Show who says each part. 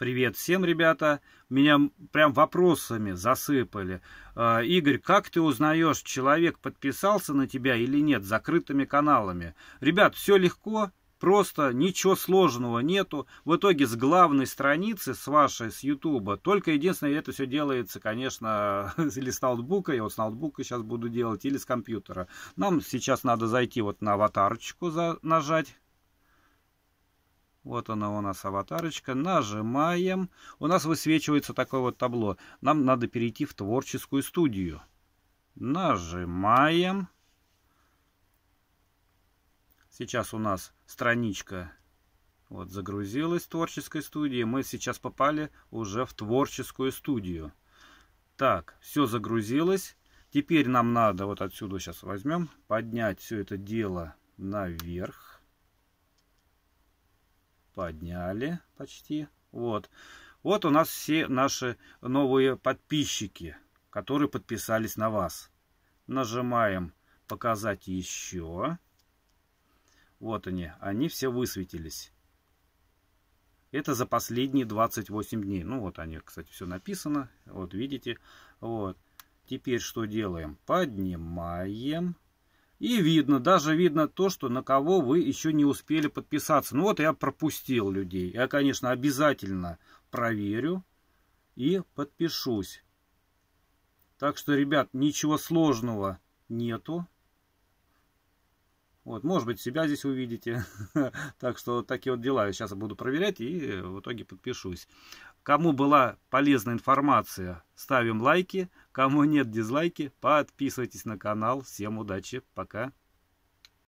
Speaker 1: Привет всем, ребята. Меня прям вопросами засыпали. А, Игорь, как ты узнаешь, человек подписался на тебя или нет закрытыми каналами? Ребят, все легко, просто ничего сложного нету. В итоге с главной страницы, с вашей, с Ютуба, только единственное, это все делается, конечно, или с ноутбука, я вот с ноутбука сейчас буду делать, или с компьютера. Нам сейчас надо зайти вот на аватарочку, за, нажать вот она у нас аватарочка. Нажимаем. У нас высвечивается такое вот табло. Нам надо перейти в творческую студию. Нажимаем. Сейчас у нас страничка вот загрузилась в творческой студии. Мы сейчас попали уже в творческую студию. Так, все загрузилось. Теперь нам надо вот отсюда сейчас возьмем, поднять все это дело наверх подняли почти. Вот. Вот у нас все наши новые подписчики, которые подписались на вас. Нажимаем «Показать еще». Вот они. Они все высветились. Это за последние 28 дней. Ну вот они, кстати, все написано. Вот видите. Вот. Теперь что делаем? Поднимаем. И видно, даже видно то, что на кого вы еще не успели подписаться. Ну вот я пропустил людей. Я, конечно, обязательно проверю и подпишусь. Так что, ребят, ничего сложного нету. Вот, может быть, себя здесь увидите. так что такие вот дела. Я сейчас буду проверять и э, в итоге подпишусь. Кому была полезна информация, ставим лайки. Кому нет дизлайки, подписывайтесь на канал. Всем удачи, пока.